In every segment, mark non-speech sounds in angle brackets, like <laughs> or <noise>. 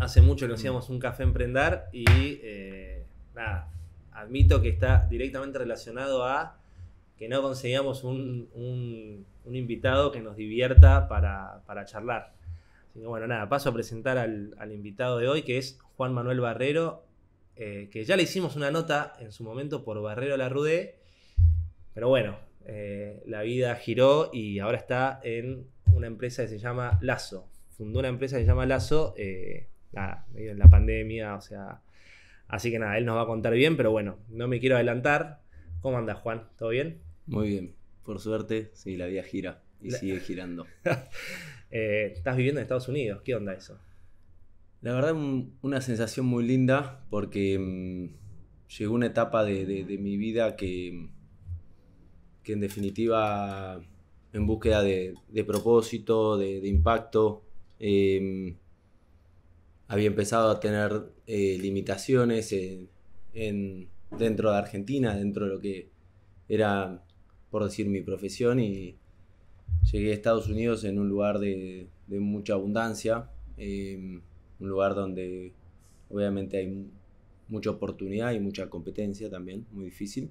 Hace mucho que hacíamos un café emprendar y eh, nada, admito que está directamente relacionado a que no conseguíamos un, invitado que nos divierta para, charlar. Así que bueno, nada, paso a presentar al, invitado de hoy que es Juan Manuel Barrero, eh, que ya le hicimos una nota en su momento por Barrero rude, pero bueno, eh, la vida giró y ahora está en una empresa que se llama Lazo. Fundó una empresa que se llama Lazo nada, en la pandemia, o sea. Así que nada, él nos va a contar bien, pero bueno, no me quiero adelantar. ¿Cómo anda Juan? ¿Todo bien? Muy bien, por suerte, sí, la vida gira y sigue girando. <laughs> Eh, estás viviendo en Estados Unidos, ¿qué onda eso? La verdad, una sensación muy linda porque mm, llegó una etapa de, mi vida que, que en definitiva, en búsqueda de, propósito, de, impacto, em, había empezado a tener eh, limitaciones en, dentro de Argentina, dentro de lo que era, por decir, mi profesión y llegué a Estados Unidos en un lugar de, mucha abundancia, em, un lugar donde obviamente hay mucha oportunidad y mucha competencia también, muy difícil,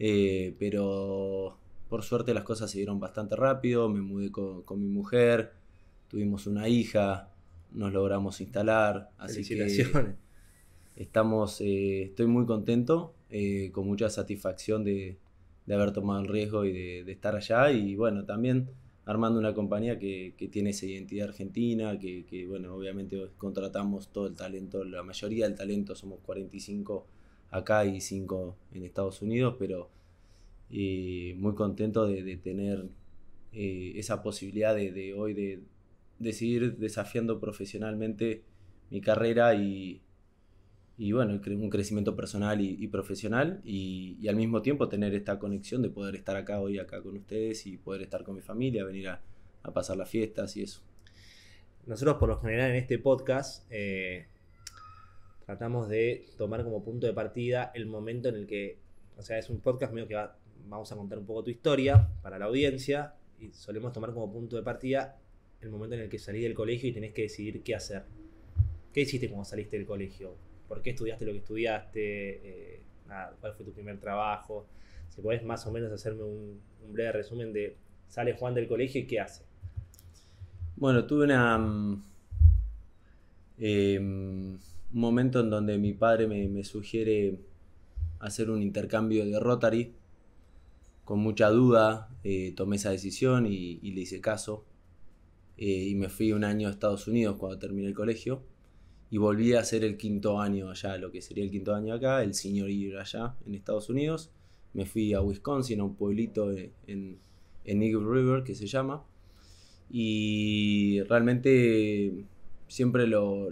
eh, pero por suerte las cosas se dieron bastante rápido, me mudé con mi mujer, tuvimos una hija, nos logramos instalar. Así que estamos, eh, estoy muy contento, eh, con mucha satisfacción de, haber tomado el riesgo y de, estar allá. Y bueno, también armando una compañía que, tiene esa identidad argentina, que, bueno, obviamente contratamos todo el talento, la mayoría del talento, somos 45 acá y 5 en Estados Unidos, pero eh, muy contento de, de tener esa posibilidad de hoy de seguir desafiando profesionalmente mi carrera y, y bueno, un crecimiento personal y, profesional y, al mismo tiempo tener esta conexión de poder estar acá hoy, acá con ustedes y poder estar con mi familia, venir a, pasar las fiestas y eso. Nosotros por lo general en este podcast eh, tratamos de tomar como punto de partida el momento en el que, o sea, es un podcast medio que va, vamos a contar un poco tu historia para la audiencia y solemos tomar como punto de partida el momento en el que salí del colegio y tenés que decidir qué hacer. ¿Qué hiciste cuando saliste del colegio? ¿Por qué estudiaste lo que estudiaste? Eh, ¿Cuál fue tu primer trabajo? Si podés más o menos hacerme un, breve resumen de sale Juan del colegio y qué hace. Bueno, tuve una, mm, eh, un momento en donde mi padre me, sugiere hacer un intercambio de Rotary. Con mucha duda eh, tomé esa decisión y le hice caso. Eh, y me fui un año a Estados Unidos cuando terminé el colegio y volví a hacer el quinto año allá, lo que sería el quinto año acá, el senior year allá en Estados Unidos. Me fui a Wisconsin, a un pueblito en, Eagle River que se llama. Y realmente siempre lo,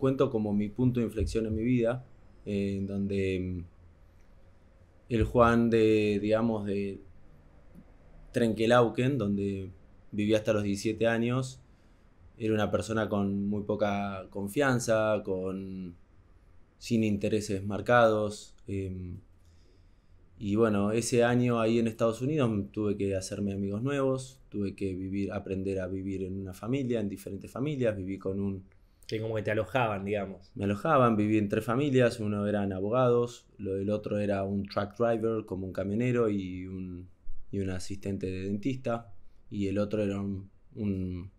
cuento como mi punto de inflexión en mi vida, en donde mm, el Juan de, digamos, de Trenkelauken, donde viví hasta los 17 años, era una persona con muy poca confianza, con, sin intereses marcados. Em, y bueno, ese año ahí en Estados Unidos tuve que hacerme amigos nuevos, tuve que vivir, aprender a vivir en una familia, en diferentes familias, viví con un... Que como que te alojaban, digamos. Me alojaban, viví en tres familias, uno eran abogados, lo del otro era un truck driver, como un camionero y un, y un asistente de dentista y el otro era un,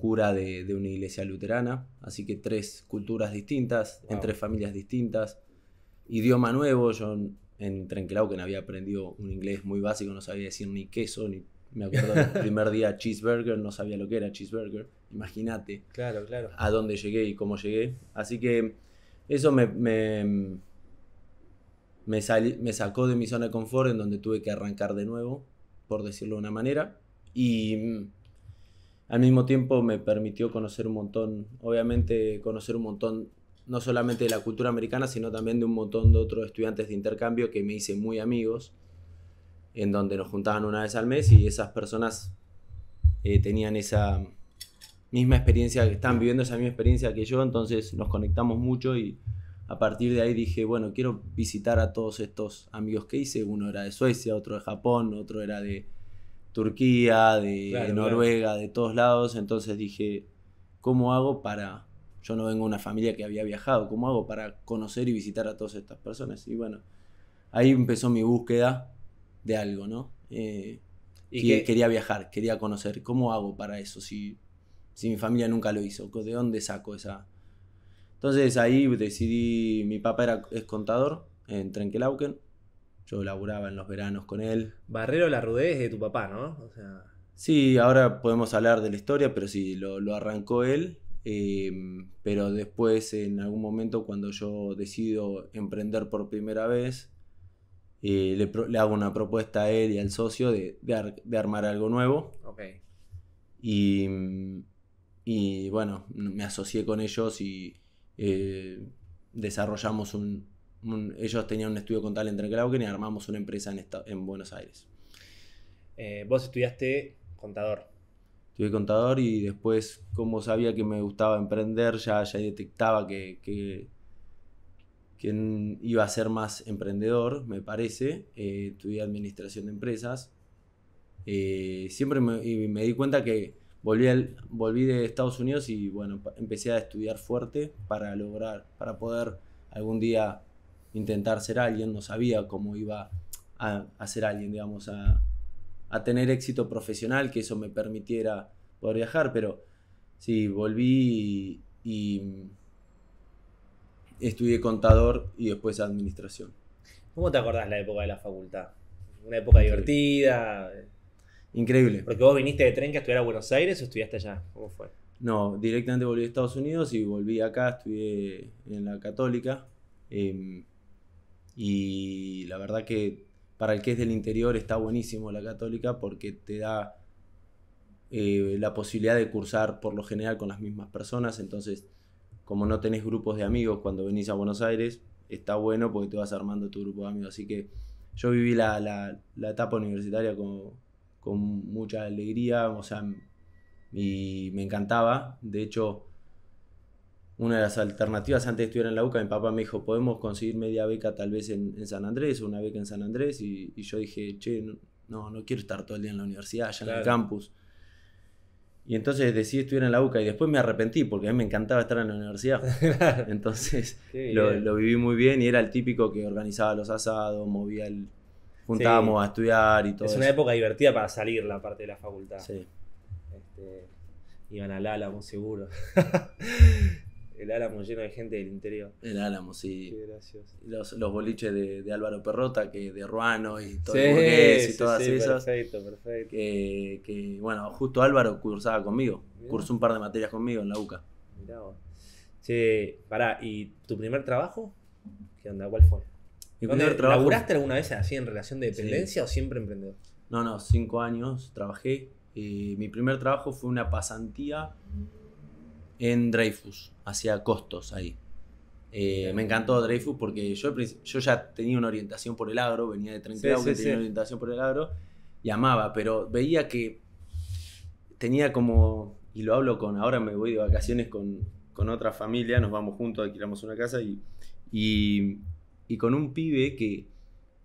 cura de, una iglesia luterana. Así que tres culturas distintas, entre en tres familias distintas, idioma nuevo. Yo en no había aprendido un inglés muy básico, no sabía decir ni queso, ni me acuerdo el <laughs> primer día cheeseburger, no sabía lo que era cheeseburger, imagínate. Claro, claro. A dónde llegué y cómo llegué. Así que eso me, me, me sacó de mi zona de confort en donde tuve que arrancar de nuevo, por decirlo de una manera. Y mm, al mismo tiempo me permitió conocer un montón, obviamente conocer un montón, no solamente de la cultura americana, sino también de un montón de otros estudiantes de intercambio que me hice muy amigos, en donde nos juntaban una vez al mes y esas personas eh, tenían esa misma experiencia, que están viviendo esa misma experiencia que yo, entonces nos conectamos mucho y a partir de ahí dije, bueno, quiero visitar a todos estos amigos que hice, uno era de Suecia, otro de Japón, otro era de Turquía, de Noruega, de todos lados. Entonces dije, ¿cómo hago para.? Yo no vengo de una familia que había viajado, ¿cómo hago para conocer y visitar a todas estas personas? Y bueno, ahí empezó mi búsqueda de algo, ¿no? Eh, ¿Y quería viajar, quería conocer. ¿Cómo hago para eso si, si mi familia nunca lo hizo? ¿De dónde saco esa.? Entonces ahí decidí, mi papá era, es contador en Trenkelauken, yo laburaba en los veranos con él. Barrero la rudez de tu papá, ¿no? O sea... Sí, ahora podemos hablar de la historia, pero sí, lo, arrancó él. Em, pero después, en algún momento, cuando yo decido emprender por primera vez, eh, le, hago una propuesta a él y al socio de, armar algo nuevo. Y, bueno, me asocié con ellos y eh, desarrollamos un, ellos tenían un estudio contable en que y armamos una empresa en, Buenos Aires. Eh, vos estudiaste contador. Estudié contador y después, como sabía que me gustaba emprender, ya, ya detectaba que, que, iba a ser más emprendedor, me parece. Eh, estudié administración de empresas. Eh, siempre me, di cuenta que volví, volví de Estados Unidos y bueno, empecé a estudiar fuerte para lograr, para poder algún día intentar ser alguien, no sabía cómo iba a, ser alguien, digamos, a, tener éxito profesional, que eso me permitiera poder viajar, pero sí, volví y, estudié contador y después administración. ¿Cómo te acordás la época de la facultad? Una época divertida. Increíble. Porque vos viniste de tren que a estudiar a Buenos Aires o estudiaste allá. ¿Cómo fue? No, directamente volví a Estados Unidos y volví acá, estudié en la Católica. Em, y la verdad que para el que es del interior está buenísimo la católica porque te da eh, la posibilidad de cursar por lo general con las mismas personas. Entonces, como no tenés grupos de amigos cuando venís a Buenos Aires, está bueno porque te vas armando tu grupo de amigos. Así que yo viví la, etapa universitaria con, con mucha alegría, o sea, y me encantaba. De hecho, una de las alternativas antes de estudiar en la UCA, mi papá me dijo, podemos conseguir media beca tal vez en, San Andrés, una beca en San Andrés, y, yo dije, che, no, no quiero estar todo el día en la universidad, allá en el campus. Y entonces decidí estudiar en la UCA y después me arrepentí porque a mí me encantaba estar en la universidad. <laughs> Entonces lo, viví muy bien y era el típico que organizaba los asados, movía el... juntábamos a estudiar y todo. Es una época divertida para salir la parte de la facultad. Sí. Este, iban a Lala, muy seguro. <laughs> el Álamo lleno de gente del interior. El Álamo, sí. Qué gracioso. Los, los boliches de, Álvaro Perrota, que de Ruano y todo eso y Perfecto, perfecto. Que, bueno, justo Álvaro cursaba conmigo. Cursó un par de materias conmigo en la UCA. Mirá vos. Sí, pará, ¿y tu primer trabajo? ¿Qué onda? ¿Cuál fue? Mi alguna vez así en relación de dependencia o siempre emprendedor? No, no, cinco años trabajé. Y eh, mi primer trabajo fue una pasantía en Dreyfus, hacia costos ahí. Eh, me encantó Dreyfus porque yo, yo ya tenía una orientación por el agro, venía de Trenclau, sí, tenía una orientación por el agro y amaba, pero veía que tenía como, y lo hablo con, ahora me voy de vacaciones con, otra familia, nos vamos juntos, alquilamos una casa y, y, y con un pibe que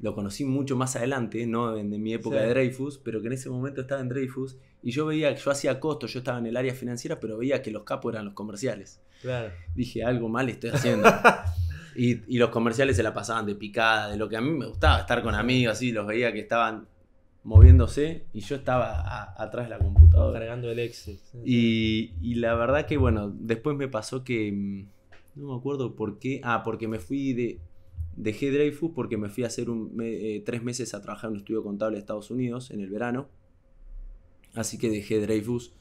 lo conocí mucho más adelante, no en, mi época de Dreyfus, pero que en ese momento estaba en Dreyfus y yo veía, yo hacía costo, yo estaba en el área financiera, pero veía que los capos eran los comerciales. Claro. Dije, algo mal estoy haciendo. <laughs> y, los comerciales se la pasaban de picada, de lo que a mí me gustaba, estar con amigos, así, los veía que estaban moviéndose y yo estaba atrás de la computadora. Cargando el Excel. Y, y la verdad que, bueno, después me pasó que, mm, no me acuerdo por qué, ah, porque me fui de, Dejé Dreyfus porque me fui a hacer eh, tres meses a trabajar en un estudio contable de Estados Unidos en el verano. Así que dejé Dreyfus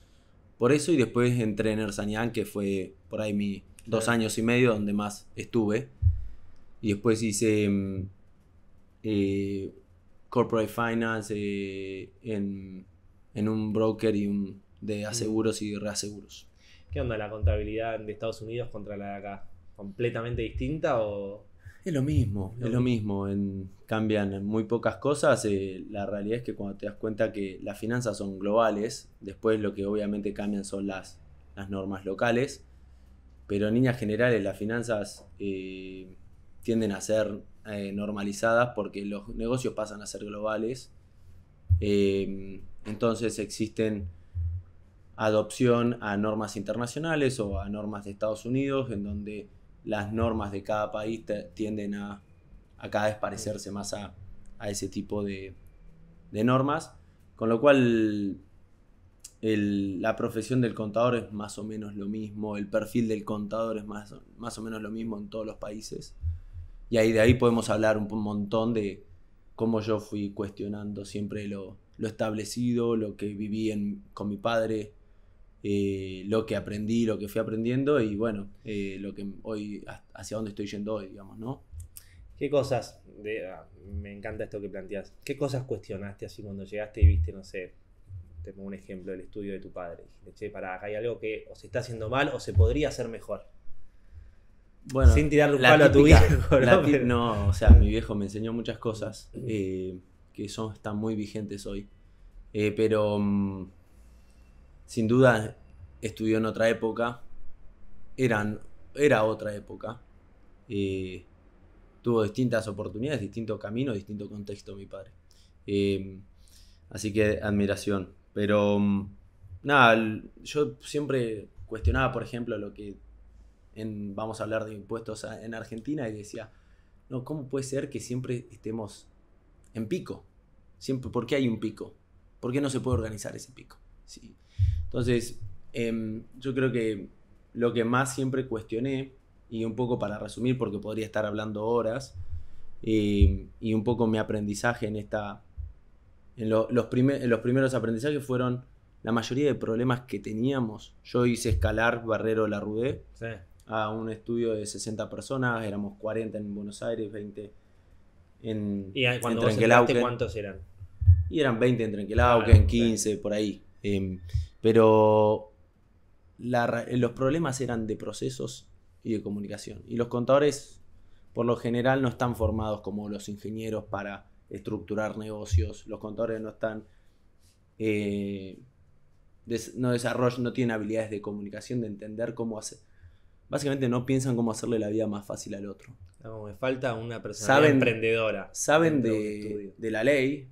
por eso y después entré en Ersanyan, que fue por ahí mi dos años y medio donde más estuve. Y después hice mm, eh, Corporate Finance eh, en, un broker y un, de aseguros y reaseguros. ¿Qué onda la contabilidad de Estados Unidos contra la de acá? ¿Completamente distinta o...? Es lo mismo, es lo mismo. cambian muy pocas cosas. Eh, la realidad es que cuando te das cuenta que las finanzas son globales, después lo que obviamente cambian son las, las normas locales. Pero en líneas generales las finanzas eh, tienden a ser eh, normalizadas porque los negocios pasan a ser globales. entonces existen adopción a normas internacionales o a normas de Estados Unidos en donde las normas de cada país tienden a, cada vez parecerse más a, ese tipo de, normas, con lo cual la profesión del contador es más o menos lo mismo, el perfil del contador es más, más o menos lo mismo en todos los países. Y ahí de ahí podemos hablar un montón de cómo yo fui cuestionando siempre lo, establecido, lo que viví con mi padre, eh, lo que aprendí, lo que fui aprendiendo y bueno, eh, lo que hoy, hacia dónde estoy yendo hoy, digamos, ¿no? ¿Qué cosas, ah, me encanta esto que planteas, qué cosas cuestionaste así cuando llegaste y viste, no sé, te pongo un ejemplo, del estudio de tu padre? Dijiste, che, para hay algo que o se está haciendo mal o se podría hacer mejor. Bueno, Sin tirar un palo a tu viejo. <laughs> ¿no? o sea, mi viejo me enseñó muchas cosas eh, que son, están muy vigentes hoy. pero... Mm, sin duda estudió en otra época, eran, era otra época, tuvo distintas oportunidades, distinto camino, distinto contexto mi padre. así que admiración. Pero nada, yo siempre cuestionaba, por ejemplo, lo que en, vamos a hablar de impuestos en Argentina y decía, no, ¿cómo puede ser que siempre estemos en pico? Siempre, ¿Por qué hay un pico? ¿Por qué no se puede organizar ese pico? Sí. Entonces, em, yo creo que lo que más siempre cuestioné, y un poco para resumir, porque podría estar hablando horas, em, y un poco mi aprendizaje en esta... En, los, los primeros aprendizajes fueron la mayoría de problemas que teníamos. Yo hice escalar Barrero la a un estudio de 60 personas, éramos 40 en Buenos Aires, 20 en, ¿Y ¿Cuántos eran? Y eran 20 en que ah, en 15, por ahí. Em, pero los problemas eran de procesos y de comunicación. Y los contadores, por lo general, no están formados como los ingenieros para estructurar negocios. Los contadores no están. Eh, no desarrollan, no tienen habilidades de comunicación, de entender cómo hacer. Básicamente no piensan cómo hacerle la vida más fácil al otro. me falta una persona emprendedora. Saben de la ley,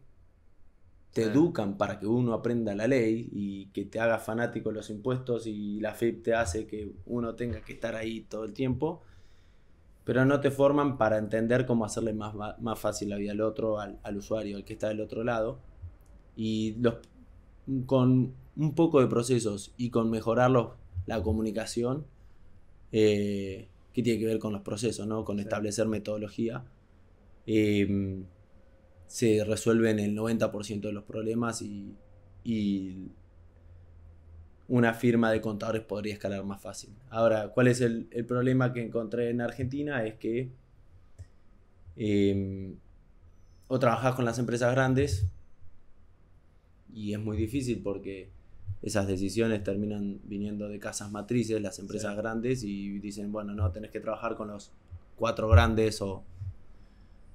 te educan para que uno aprenda la ley y que te haga fanático los impuestos y la FIP te hace que uno tenga que estar ahí todo el tiempo, pero no te forman para entender cómo hacerle más, fácil la vida al otro, al, usuario, al que está del otro lado. Y los, con un poco de procesos y con mejorar la comunicación, eh, que tiene que ver con los procesos, ¿no? con establecer metodología. Em, se resuelven el 90% de los problemas y, una firma de contadores podría escalar más fácil. Ahora, ¿cuál es el, problema que encontré en Argentina? Es que em, o trabajás con las empresas grandes y es muy difícil porque esas decisiones terminan viniendo de casas matrices, las empresas grandes, y dicen, bueno, no, tenés que trabajar con los cuatro grandes o...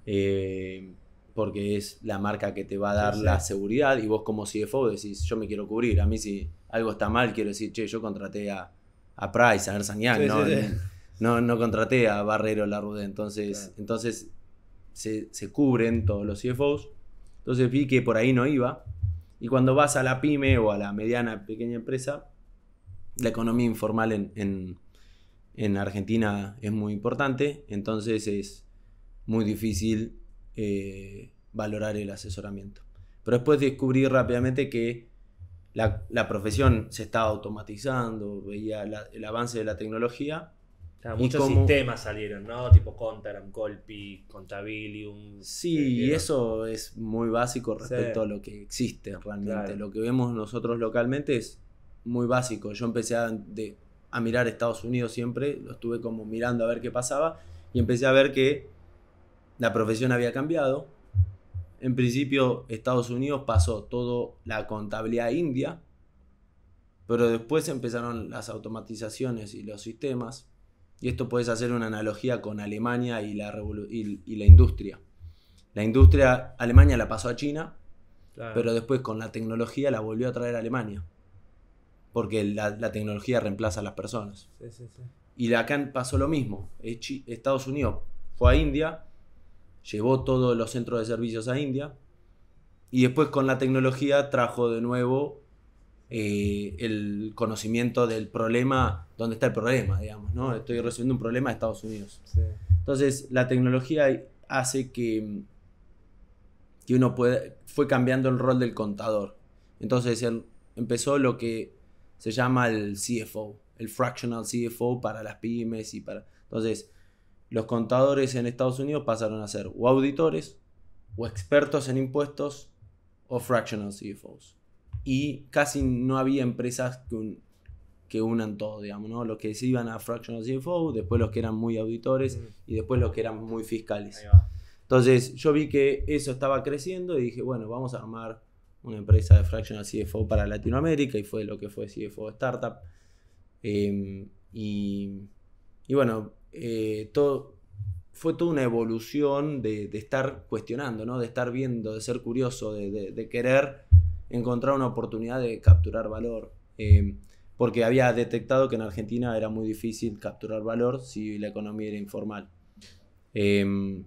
Eh, porque es la marca que te va a dar la seguridad y vos como CFO decís, yo me quiero cubrir, a mí si algo está mal quiero decir, che, yo contraté a, Price, a Ersan no, no, contraté a Barrero Larrude, entonces, entonces se, se, cubren todos los CFOs, entonces vi que por ahí no iba y cuando vas a la pyme o a la mediana pequeña empresa, la economía informal en, en, en Argentina es muy importante, entonces es muy difícil eh, valorar el asesoramiento. Pero después descubrí rápidamente que la, profesión se estaba automatizando, veía el avance de la tecnología. muchos sistemas salieron, ¿no? Tipo Contaram, Colpi, Contabilium. Sí, eh, y eso es muy básico respecto a lo que existe realmente. Lo que vemos nosotros localmente es muy básico. Yo empecé a, a mirar Estados Unidos siempre, lo estuve como mirando a ver qué pasaba y empecé a ver que la profesión había cambiado. En principio Estados Unidos pasó toda la contabilidad india, pero después empezaron las automatizaciones y los sistemas. Y esto puedes hacer una analogía con Alemania y la, la industria. La industria Alemania la pasó a China, pero después con la tecnología la volvió a traer a Alemania. Porque la, tecnología reemplaza a las personas. Y acá pasó lo mismo. Estados Unidos fue a India, llevó todos los centros de servicios a India y después con la tecnología trajo de nuevo eh, el conocimiento del problema, donde está el problema, digamos, ¿no? Estoy resolviendo un problema de Estados Unidos. Entonces, la tecnología hace que, que uno puede, fue cambiando el rol del contador. Entonces, empezó lo que se llama el CFO, el fractional CFO para las pymes y para... Entonces, los contadores en Estados Unidos pasaron a ser o auditores, o expertos en impuestos, o fractional CFOs. Y casi no había empresas que, unan todo, digamos, ¿no? Los que se iban a fractional CFO, después los que eran muy auditores mm. y después los que eran muy fiscales. Entonces yo vi que eso estaba creciendo y dije, bueno, vamos a armar una empresa de fractional CFO para Latinoamérica y fue lo que fue CFO Startup. Em, y, bueno, eh, todo, fue toda una evolución de, estar cuestionando, ¿no? de estar viendo, de ser curioso, de, querer encontrar una oportunidad de capturar valor. Eh, porque había detectado que en Argentina era muy difícil capturar valor si la economía era informal. Eh,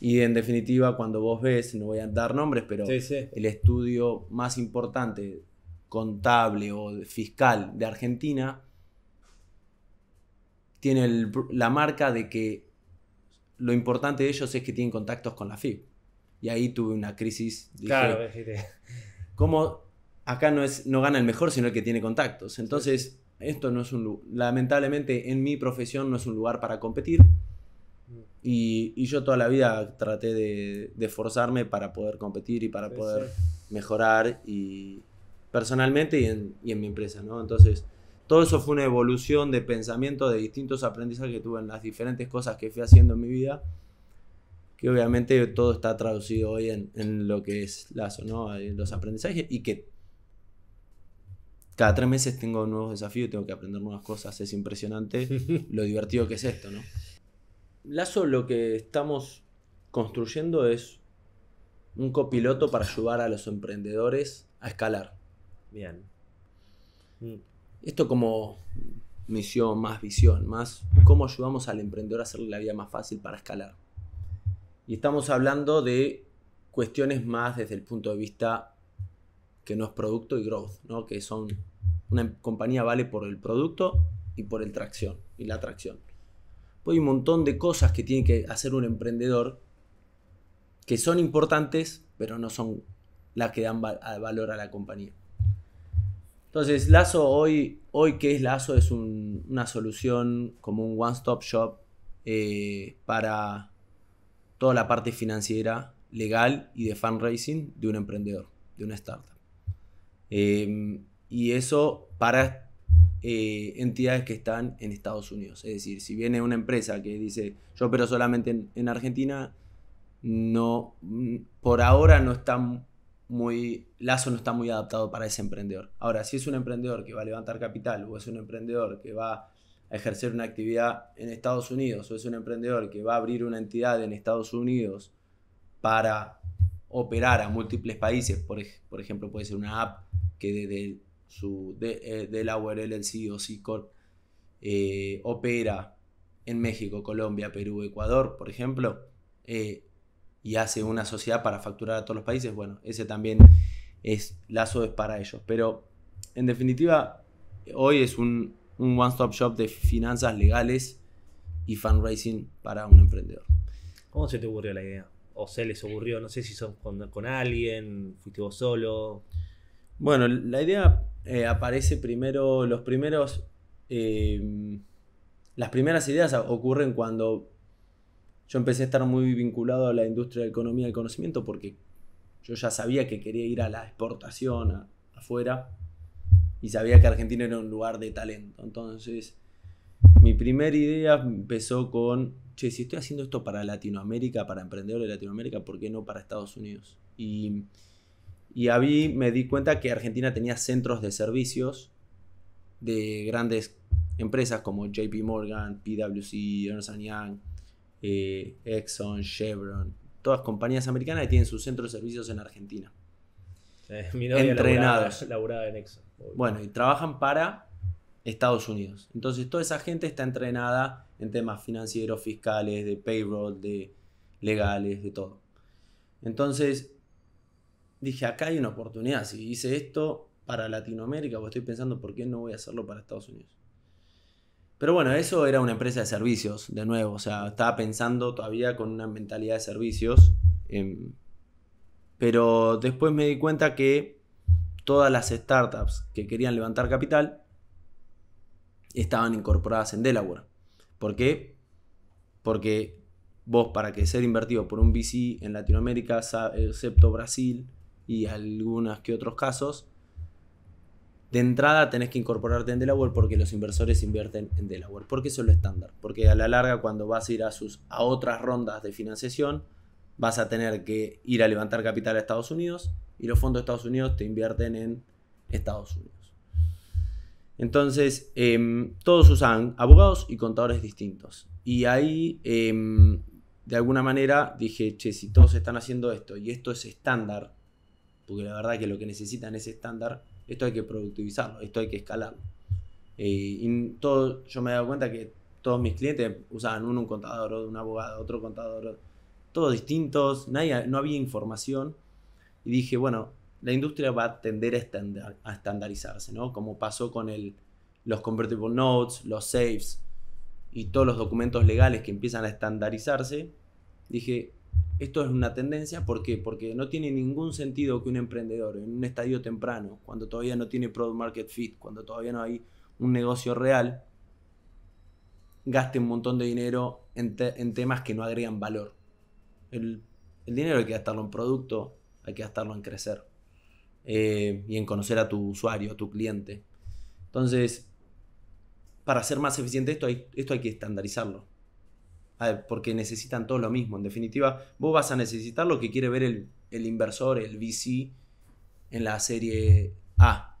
y en definitiva, cuando vos ves, no voy a dar nombres, pero el estudio más importante contable o fiscal de Argentina tiene la marca de que lo importante de ellos es que tienen contactos con la FIB. Y ahí tuve una crisis. Dije, claro, <laughs> ¿Cómo acá no, es, no gana el mejor, sino el que tiene contactos? Entonces, esto no es un. Lamentablemente, en mi profesión no es un lugar para competir. Mm. Y, yo toda la vida traté de, esforzarme para poder competir y para poder mejorar y personalmente y en, y en mi empresa, ¿no? Entonces, todo eso fue una evolución de pensamiento, de distintos aprendizajes que tuve en las diferentes cosas que fui haciendo en mi vida, que obviamente todo está traducido hoy en, lo que es Lazo, ¿no? los aprendizajes y que cada tres meses tengo nuevos desafíos, tengo que aprender nuevas cosas, es impresionante <laughs> lo divertido que es esto, ¿no? Lazo lo que estamos construyendo es un copiloto para ayudar a los emprendedores a escalar. Bien. Mm esto como misión, más visión, más cómo ayudamos al emprendedor a hacerle la vida más fácil para escalar. Y estamos hablando de cuestiones más desde el punto de vista que no es producto y growth, ¿no? que son una compañía vale por el producto y por el tracción y la tracción. Pues hay un montón de cosas que tiene que hacer un emprendedor que son importantes, pero no son las que dan valor a la compañía. Entonces, Lazo hoy, hoy ¿qué es Lazo? Es una solución como un one-stop shop eh, para toda la parte financiera, legal y de fundraising de un emprendedor, de una startup. Em, y eso para eh, entidades que están en Estados Unidos. Es decir, si viene una empresa que dice, yo pero solamente en, Argentina, no, mm, por ahora no están muy, Lazo no está muy adaptado para ese emprendedor. Ahora, si es un emprendedor que va a levantar capital o es un emprendedor que va a ejercer una actividad en Estados Unidos o es un emprendedor que va a abrir una entidad en Estados Unidos para operar a múltiples países, por, ejemplo, puede ser una app que desde su de, eh, la URL LLC e o C Corp eh, opera en México, Colombia, Perú, Ecuador, por ejemplo, eh, y hace una sociedad para facturar a todos los países, bueno, ese también es lazo es para ellos. Pero en definitiva, hoy es un, one-stop shop de finanzas legales y fundraising para un emprendedor. ¿Cómo se te ocurrió la idea? ¿O se les ocurrió? No sé si son con, con alguien, fuiste vos solo. Bueno, la idea eh, aparece primero, los primeros, eh, las primeras ideas ocurren cuando yo empecé a estar muy vinculado a la industria de la economía del conocimiento porque yo ya sabía que quería ir a la exportación afuera y sabía que Argentina era un lugar de talento. Entonces, mi primera idea empezó con, che, si estoy haciendo esto para Latinoamérica, para emprendedores de Latinoamérica, ¿por qué no para Estados Unidos? Y, y a me di cuenta que Argentina tenía centros de servicios de grandes empresas como JP Morgan, PwC, Ernst Young, eh, Exxon, Chevron, todas compañías americanas que tienen sus centros de servicios en Argentina. Eh, entrenados. Bueno, y trabajan para Estados Unidos. Entonces toda esa gente está entrenada en temas financieros, fiscales, de payroll, de legales, de todo. Entonces dije, acá hay una oportunidad. Si hice esto para Latinoamérica, pues estoy pensando, ¿por qué no voy a hacerlo para Estados Unidos? Pero bueno, eso era una empresa de servicios, de nuevo. O sea, estaba pensando todavía con una mentalidad de servicios. Em, pero después me di cuenta que todas las startups que querían levantar capital estaban incorporadas en Delaware. ¿Por qué? Porque vos para que ser invertido por un VC en Latinoamérica, excepto Brasil y algunos que otros casos, de entrada tenés que incorporarte en Delaware porque los inversores invierten en Delaware, porque eso es lo estándar, porque a la larga cuando vas a ir a, sus, a otras rondas de financiación, vas a tener que ir a levantar capital a Estados Unidos y los fondos de Estados Unidos te invierten en Estados Unidos. Entonces, em, todos usan abogados y contadores distintos. Y ahí, em, de alguna manera, dije, che, si todos están haciendo esto y esto es estándar, porque la verdad que lo que necesitan es estándar, esto hay que productivizarlo, esto hay que escalarlo. Eh, y todo, yo me he dado cuenta que todos mis clientes usaban uno un contador, un abogado, otro contador, todos distintos, nadie, no había información. Y dije, bueno, la industria va a tender a, a estandarizarse, ¿no? Como pasó con el, los convertible notes, los saves y todos los documentos legales que empiezan a estandarizarse. Dije, esto es una tendencia, ¿por qué? Porque no tiene ningún sentido que un emprendedor en un estadio temprano, cuando todavía no tiene product market fit, cuando todavía no hay un negocio real, gaste un montón de dinero en, temas que no agregan valor. El, dinero hay que gastarlo en producto, hay que gastarlo en crecer eh, y en conocer a tu usuario, a tu cliente. Entonces, para ser más eficiente esto esto hay que estandarizarlo porque necesitan todo lo mismo. En definitiva, vos vas a necesitar lo que quiere ver el, inversor, el VC, en la serie A.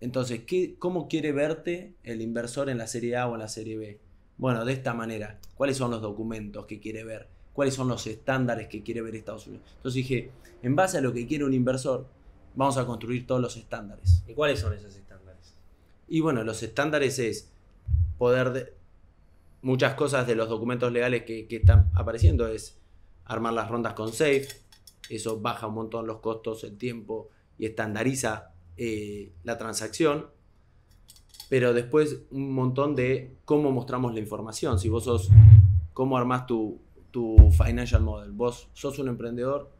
Entonces, ¿qué, ¿cómo quiere verte el inversor en la serie A o en la serie B? Bueno, de esta manera, ¿cuáles son los documentos que quiere ver? ¿Cuáles son los estándares que quiere ver Estados Unidos? Entonces dije, en base a lo que quiere un inversor, vamos a construir todos los estándares. ¿Y cuáles son esos estándares? Y bueno, los estándares es poder de muchas cosas de los documentos legales que, están apareciendo es armar las rondas con safe, eso baja un montón los costos, el tiempo y estandariza eh, la transacción. Pero después un montón de cómo mostramos la información. Si vos sos, cómo armás tu, tu financial model. Vos sos un emprendedor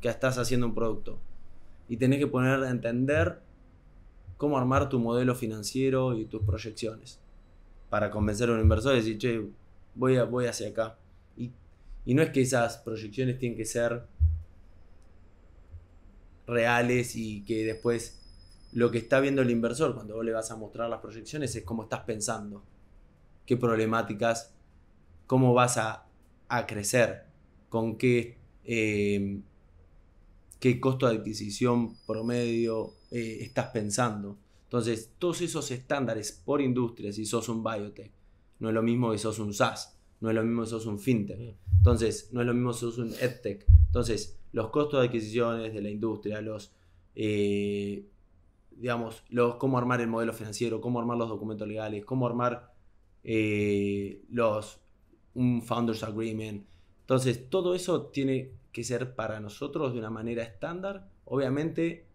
que estás haciendo un producto y tenés que poner a entender cómo armar tu modelo financiero y tus proyecciones para convencer a un inversor y decir, che, voy, a, voy hacia acá. Y, no es que esas proyecciones tienen que ser reales y que después lo que está viendo el inversor cuando vos le vas a mostrar las proyecciones es cómo estás pensando, qué problemáticas, cómo vas a, crecer, con qué, em, qué costo de adquisición promedio eh, estás pensando. Entonces, todos esos estándares por industria, si sos un biotech, no es lo mismo que sos un SaaS, no es lo mismo que sos un fintech, mm. entonces, no es lo mismo que sos un edtech. Entonces, los costos de adquisiciones de la industria, los, eh, digamos, los, cómo armar el modelo financiero, cómo armar los documentos legales, cómo armar eh, los, un founders agreement. Entonces, todo eso tiene que ser para nosotros de una manera estándar. Obviamente,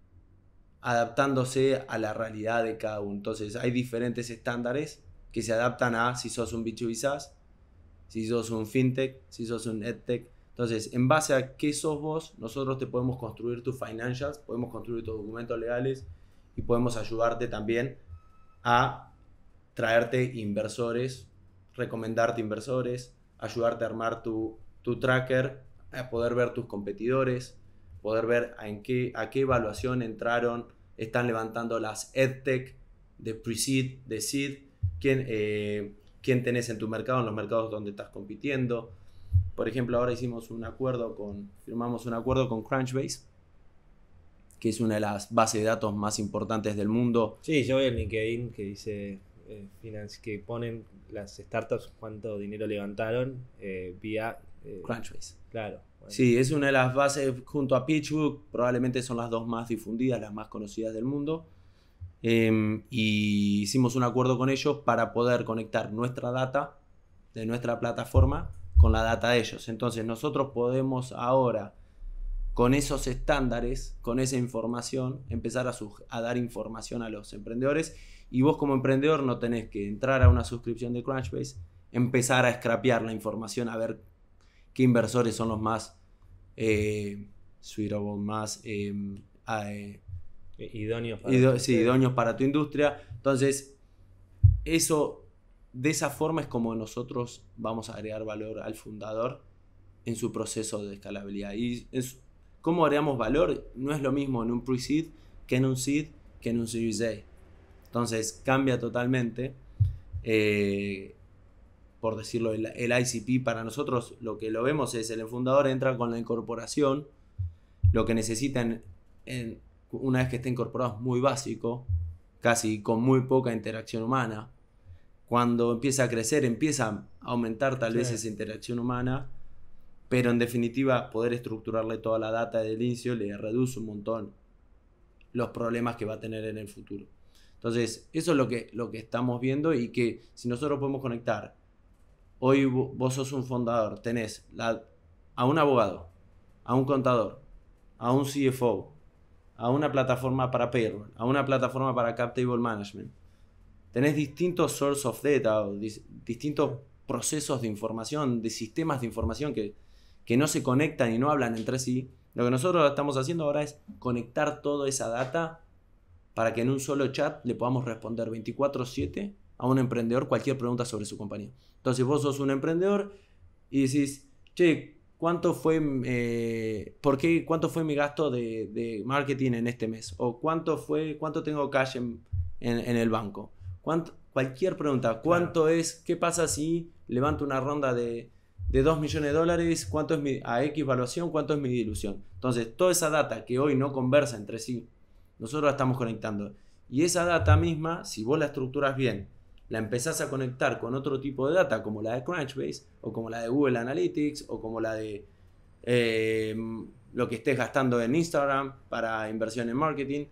adaptándose a la realidad de cada uno. Entonces hay diferentes estándares que se adaptan a si sos un b 2 si sos un fintech, si sos un edtech. Entonces, en base a qué sos vos, nosotros te podemos construir tus financials, podemos construir tus documentos legales y podemos ayudarte también a traerte inversores, recomendarte inversores, ayudarte a armar tu, tracker, a poder ver tus competidores, poder ver en qué, a qué evaluación entraron, están levantando las EdTech de Preseed, de Seed, quién, eh, quién tenés en tu mercado, en los mercados donde estás compitiendo. Por ejemplo, ahora hicimos un acuerdo con, firmamos un acuerdo con Crunchbase, que es una de las bases de datos más importantes del mundo. Sí, yo veo en LinkedIn que dice eh, finance, que ponen las startups cuánto dinero levantaron eh, vía Crunchbase. Claro. Sí, es una de las bases junto a PitchBook, probablemente son las dos más difundidas, las más conocidas del mundo. Em, y hicimos un acuerdo con ellos para poder conectar nuestra data de nuestra plataforma con la data de ellos. Entonces nosotros podemos ahora, con esos estándares, con esa información, empezar a, a dar información a los emprendedores. Y vos como emprendedor no tenés que entrar a una suscripción de Crunchbase, empezar a scrapear la información, a ver qué inversores son los más eh, suitable, más em, ah, eh, idóneos, para tu industria. Entonces, eso de esa forma es como nosotros vamos a agregar valor al fundador en su proceso de escalabilidad. Y es, cómo agregamos valor no es lo mismo en un pre-seed que en un seed que en un Series A. Entonces cambia totalmente. Eh, por decirlo, el, ICP para nosotros lo que lo vemos es el fundador entra con la incorporación, lo que necesitan en, una vez que esté incorporado es muy básico, casi con muy poca interacción humana. Cuando empieza a crecer, empieza a aumentar tal vez esa interacción humana, pero en definitiva poder estructurarle toda la data del inicio le reduce un montón los problemas que va a tener en el futuro. Entonces, eso es lo que, lo que estamos viendo y que si nosotros podemos conectar hoy vos sos un fundador, tenés la, a un abogado, a un contador, a un CFO, a una plataforma para payroll, a una plataforma para cap table management. Tenés distintos sources of data, distintos procesos de información, de sistemas de información que, que no se conectan y no hablan entre sí. Lo que nosotros estamos haciendo ahora es conectar toda esa data para que en un solo chat le podamos responder 24/7 a un emprendedor cualquier pregunta sobre su compañía. Entonces vos sos un emprendedor y decís, che, ¿cuánto fue, eh, qué, cuánto fue mi gasto de, marketing en este mes? ¿O cuánto, fue, cuánto tengo cash en, el banco? cualquier pregunta, ¿cuánto es? ¿Qué pasa si levanto una ronda de, de 2 millones de dólares? ¿Cuánto es mi, a X valuación? ¿Cuánto es mi dilución? Entonces, toda esa data que hoy no conversa entre sí, nosotros la estamos conectando. Y esa data misma, si vos la estructuras bien, la empezás a conectar con otro tipo de data, como la de Crunchbase, o como la de Google Analytics, o como la de eh, lo que estés gastando en Instagram para inversión en marketing.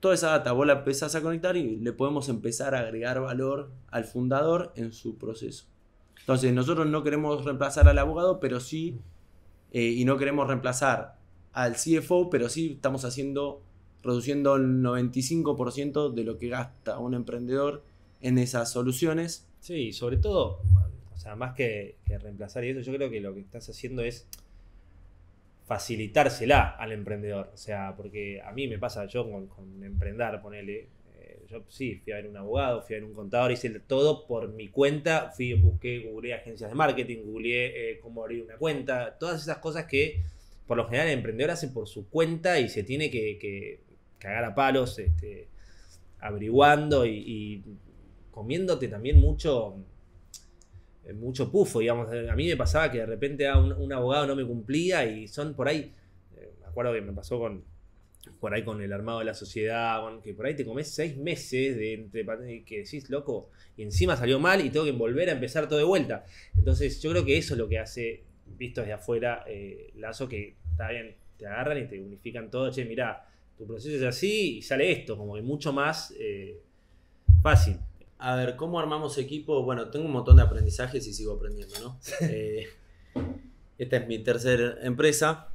Toda esa data vos la empezás a conectar y le podemos empezar a agregar valor al fundador en su proceso. Entonces, nosotros no queremos reemplazar al abogado, pero sí, eh, y no queremos reemplazar al CFO, pero sí estamos haciendo, reduciendo el 95% de lo que gasta un emprendedor en esas soluciones. Sí, sobre todo, o sea, más que, reemplazar y eso, yo creo que lo que estás haciendo es facilitársela al emprendedor. O sea, porque a mí me pasa, yo con, emprender emprendar, ponele, eh, yo sí, fui a ver un abogado, fui a ver un contador, hice todo por mi cuenta, fui, busqué, googleé agencias de marketing, googleé eh, cómo abrir una cuenta, todas esas cosas que por lo general el emprendedor hace por su cuenta y se tiene que, cagar a palos este, averiguando y, y comiéndote también mucho, eh, mucho pufo, digamos. A mí me pasaba que de repente un, abogado no me cumplía y son por ahí, eh, me acuerdo que me pasó con, por ahí con el armado de la sociedad, que por ahí te comes seis meses de entre que decís, loco, y encima salió mal y tengo que volver a empezar todo de vuelta. Entonces yo creo que eso es lo que hace, visto desde afuera, eh, Lazo, que está te agarran y te unifican todo, che, mirá, tu proceso es así y sale esto, como que mucho más fácil a ver, ¿cómo armamos equipo? Bueno, tengo un montón de aprendizajes y sigo aprendiendo, ¿no? Eh, esta es mi tercera empresa.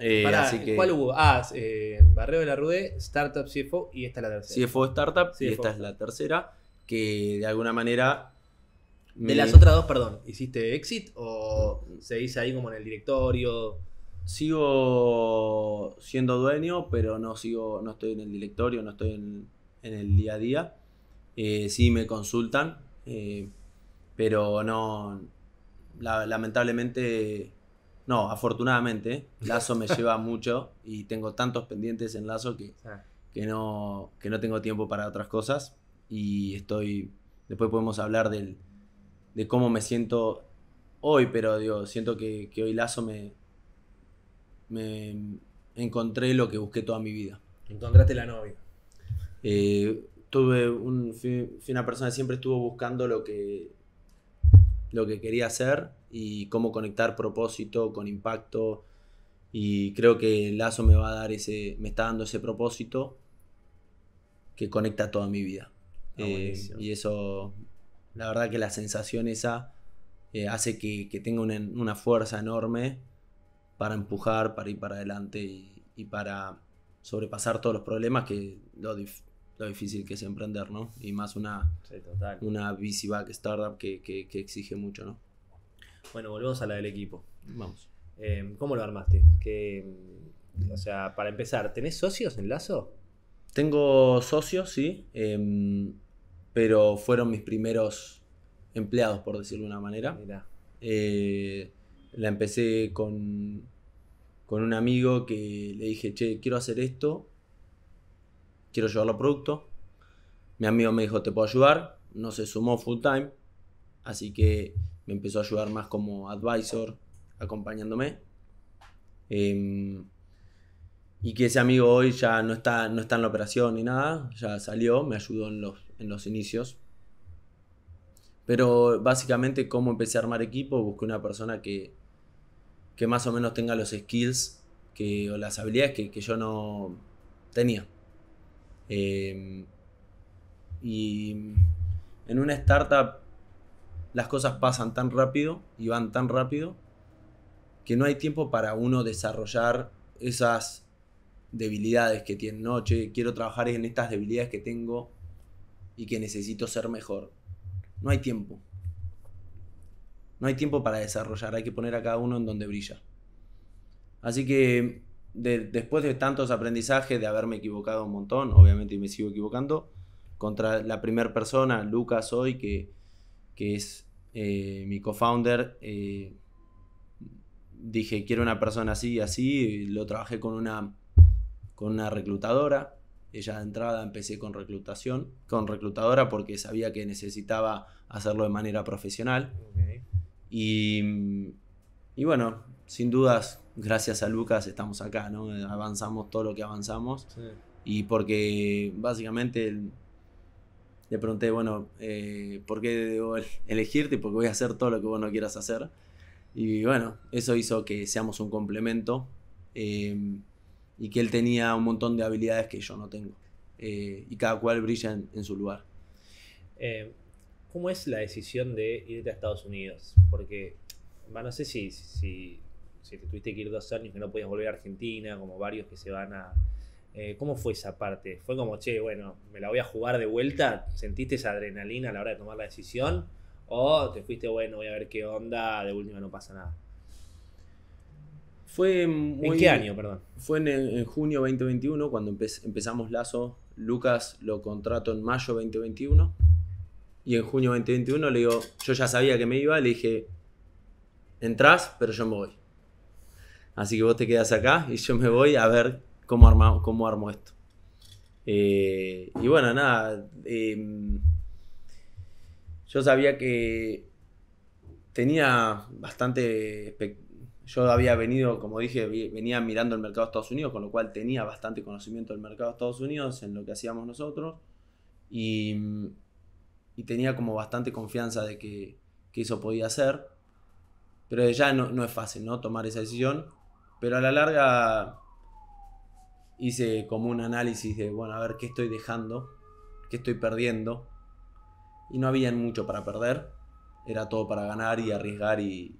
Eh, eh, ¿Cuál hubo? Ah, eh, Barreo de la Rude, Startup CFO y esta es la tercera. CFO Startup y esta es la tercera, que de alguna manera... De las otras dos, perdón, ¿hiciste exit o se seguís ahí como en el directorio? Sigo siendo dueño, pero no sigo, no estoy en el directorio, no estoy en el día a día. Eh, sí me consultan, eh, pero no, lamentablemente, no, afortunadamente, <laughs> Lazo me lleva mucho y tengo tantos pendientes en Lazo que, ah. que, no, que no tengo tiempo para otras cosas y estoy, después podemos hablar del, de cómo me siento hoy, pero digo, siento que, hoy Lazo me, me encontré lo que busqué toda mi vida. Encontraste la novia. Eh, tuve un, fui, una persona que siempre estuvo buscando lo que, lo que quería hacer y cómo conectar propósito con impacto. Y creo que el Lazo me va a dar ese, me está dando ese propósito que conecta toda mi vida. Ah, eh, y eso, la verdad que la sensación esa eh, hace que, que tenga una, fuerza enorme para empujar, para ir para adelante y, para sobrepasar todos los problemas que lo, lo difícil que es emprender, ¿no? Y más una, sí, total. una bici startup que, exige mucho, ¿no? Bueno, volvemos a la del equipo. Vamos. Em, ¿Cómo lo armaste? Que, mm, o sea, para empezar, ¿tenés socios en Lazo? Tengo socios, sí, em, pero fueron mis primeros empleados, por decirlo de una manera. Ah, Mira. Eh, la empecé con, con un amigo que le dije, che, quiero hacer esto, quiero llevarlo a producto. Mi amigo me dijo, te puedo ayudar. No se sumó full time, así que me empezó a ayudar más como advisor, acompañándome. Em, y que ese amigo hoy ya no está, no está en la operación ni nada, ya salió, me ayudó en los, inicios. Pero básicamente como empecé a armar equipo, busqué una persona que, más o menos tenga los skills que, o las habilidades que yo no tenía. Em, y en una startup las cosas pasan tan rápido y van tan rápido que no hay tiempo para uno desarrollar esas debilidades que tiene. No, quiero trabajar en estas debilidades que tengo y que necesito ser mejor. No hay tiempo. No hay tiempo para desarrollar, hay que poner a cada uno en donde brilla. Así que después de tantos aprendizajes, de haberme equivocado un montón, obviamente y me sigo equivocando, contra la primera persona, Lucas hoy, que, que es eh, mi co-founder, eh, dije, quiero una persona así y así, lo trabajé con una, con una reclutadora, ella de entrada empecé con reclutación, con reclutadora porque sabía que necesitaba hacerlo de manera profesional. Y, y bueno, sin dudas, gracias a Lucas estamos acá, ¿no? Avanzamos todo lo que avanzamos. Y porque básicamente le pregunté, bueno, eh, ¿por qué debo elegirte? Porque voy a hacer todo lo que vos no quieras hacer. Y bueno, eso hizo que seamos un complemento eh, y que él tenía un montón de habilidades que yo no tengo. Eh, y cada cual brilla en, su lugar. ¿Cómo es la decisión de irte a Estados Unidos? Porque, bueno, no sé si si te tuviste que ir dos años que no podías volver a Argentina, como varios que se van a... Eh, ¿Cómo fue esa parte? ¿Fue como, che, bueno, me la voy a jugar de vuelta? ¿Sentiste esa adrenalina a la hora de tomar la decisión? ¿O te fuiste, bueno, voy a ver qué onda, de última no pasa nada? Fue ¿En qué año, perdón? Fue en, junio 2021 cuando empezamos Lazo. Lucas lo contrato en mayo 2021. Y en junio 2021 le digo, yo ya sabía que me iba, le dije, entras, pero yo me voy. Así que vos te quedas acá y yo me voy a ver cómo, cómo armo esto. Eh, y bueno, nada. Em, yo sabía que tenía bastante. Yo había venido, como dije, venía mirando el mercado de Estados Unidos, con lo cual tenía bastante conocimiento del mercado de Estados Unidos en lo que hacíamos nosotros. Y, tenía como bastante confianza de que, eso podía ser. Pero ya no, es fácil, ¿no? Tomar esa decisión pero a la larga hice como un análisis de, bueno, a ver qué estoy dejando, qué estoy perdiendo. Y no había mucho para perder. Era todo para ganar y arriesgar y,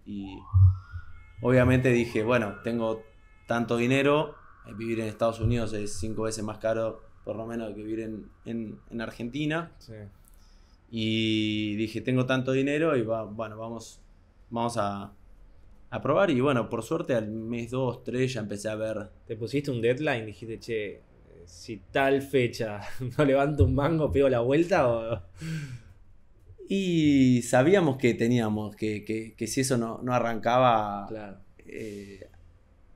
Obviamente dije, bueno, tengo tanto dinero, eh, vivir en Estados Unidos es cinco veces más caro por lo menos que vivir en, Argentina. Y dije, tengo tanto dinero y bueno, vamos, vamos a, a probar y bueno, por suerte al mes 2, 3 ya empecé a ver. ¿Te pusiste un deadline? Dijiste, che, si tal fecha <laughs> no levanto un mango, pego la vuelta Y sabíamos que teníamos, que, si eso no, arrancaba, eh,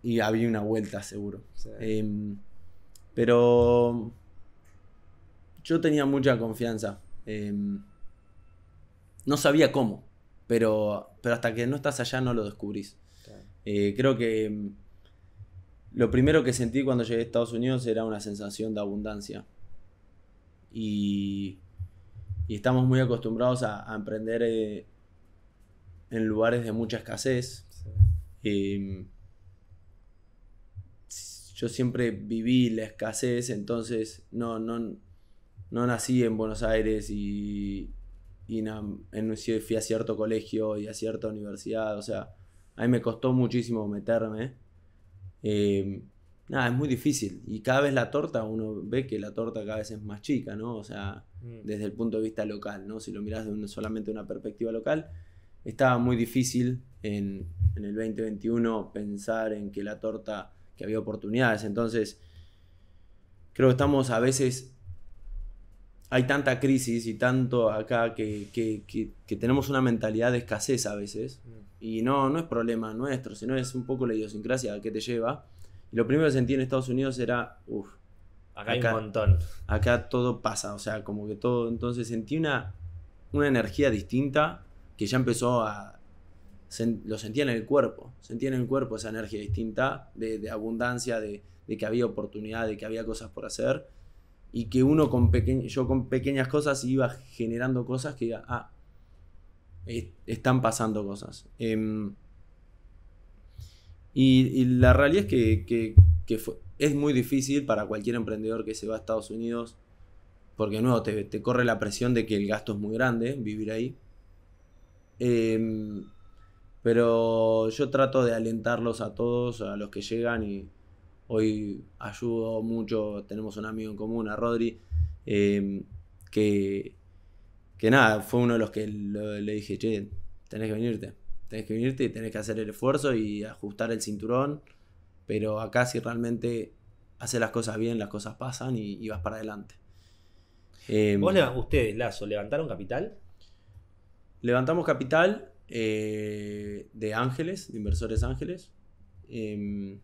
y había una vuelta seguro. Em, pero yo tenía mucha confianza. Em, no sabía cómo pero, pero hasta que no estás allá no lo descubrís. Eh, creo que mm, lo primero que sentí cuando llegué a Estados Unidos era una sensación de abundancia. Y, estamos muy acostumbrados a, emprender eh, en lugares de mucha escasez. Em, yo siempre viví la escasez, entonces no, no, no nací en Buenos Aires y, y en, fui a cierto colegio y a cierta universidad, o sea, a mí me costó muchísimo meterme. Em, nada, es muy difícil. Y cada vez la torta, uno ve que la torta cada vez es más chica, ¿no? O sea, mm. desde el punto de vista local, ¿no? Si lo miras de solamente una perspectiva local, estaba muy difícil en, en, el 2021 pensar en que la torta, que había oportunidades. Entonces, creo que estamos a veces hay tanta crisis y tanto acá que, tenemos una mentalidad de escasez a veces. Mm. Y no, no es problema nuestro, sino es un poco la idiosincrasia que te lleva. Y lo primero que sentí en Estados Unidos era, uff, acá, hay un montón. Acá todo pasa, o sea, como que todo. Entonces sentí una, una energía distinta que ya empezó a. lo sentía en el cuerpo, sentía en el cuerpo esa energía distinta de, abundancia, de que había oportunidad, de que había cosas por hacer y que uno con yo con pequeñas cosas iba generando cosas que ah, están pasando cosas. Em, y, la realidad es que, es muy difícil para cualquier emprendedor que se va a Estados Unidos, porque de nuevo te, corre la presión de que el gasto es muy grande vivir ahí. Em, pero yo trato de alentarlos a todos, a los que llegan y, hoy ayudo mucho, tenemos un amigo en común, a Rodri, em, que, que nada, fue uno de los que le dije, che, tenés que venirte, tenés que venirte y tenés que hacer el esfuerzo y ajustar el cinturón, pero acá si realmente haces las cosas bien, las cosas pasan y, vas para adelante. Eh, ¿Vos, ustedes, Lazo, levantaron capital? Levantamos capital eh, de Ángeles, de Inversores Ángeles. Em,